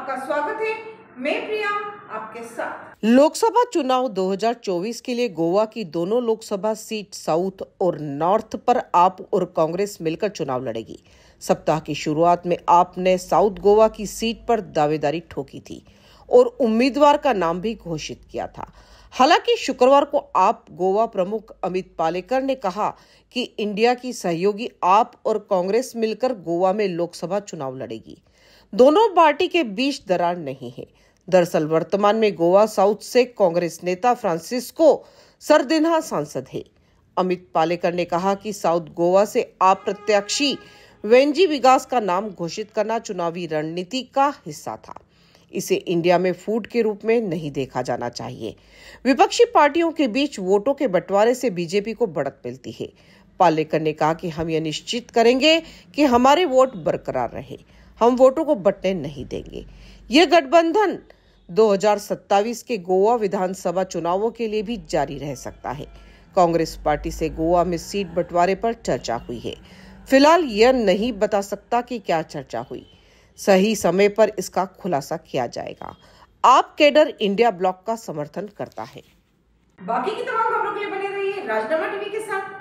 आपका स्वागत है मैं प्रिया आपके साथ लोकसभा चुनाव 2024 के लिए गोवा की दोनों लोकसभा सीट साउथ और नॉर्थ पर आप और कांग्रेस मिलकर चुनाव लड़ेगी सप्ताह की शुरुआत में आपने साउथ गोवा की सीट पर दावेदारी ठोकी थी और उम्मीदवार का नाम भी घोषित किया था हालांकि शुक्रवार को आप गोवा प्रमुख अमित पालेकर ने कहा कि इंडिया की सहयोगी आप और कांग्रेस मिलकर गोवा में लोकसभा चुनाव लड़ेगी दोनों पार्टी के बीच दरार नहीं है दरअसल वर्तमान में गोवा साउथ से कांग्रेस नेता फ्रांसिस्को सरदिन्हा सांसद है अमित पालेकर ने कहा कि साउथ गोवा से अप्रत्याशी वेंजी विकास का नाम घोषित करना चुनावी रणनीति का हिस्सा था इसे इंडिया में फूड के रूप में नहीं देखा जाना चाहिए विपक्षी पार्टियों के बीच वोटों के बंटवारे से बीजेपी को बढ़त मिलती है पालेकर ने कहा कि हम यह निश्चित करेंगे कि हमारे वोट बरकरार रहे हम वोटों को बटने नहीं देंगे ये गठबंधन 2027 के गोवा विधानसभा चुनावों के लिए भी जारी रह सकता है कांग्रेस पार्टी से गोवा में सीट बंटवारे पर चर्चा हुई है फिलहाल यह नहीं बता सकता कि क्या चर्चा हुई सही समय पर इसका खुलासा किया जाएगा आप केडर इंडिया ब्लॉक का समर्थन करता है बाकी की तमाम खबरों के लिए बने रहिए राजनामा टीवी के साथ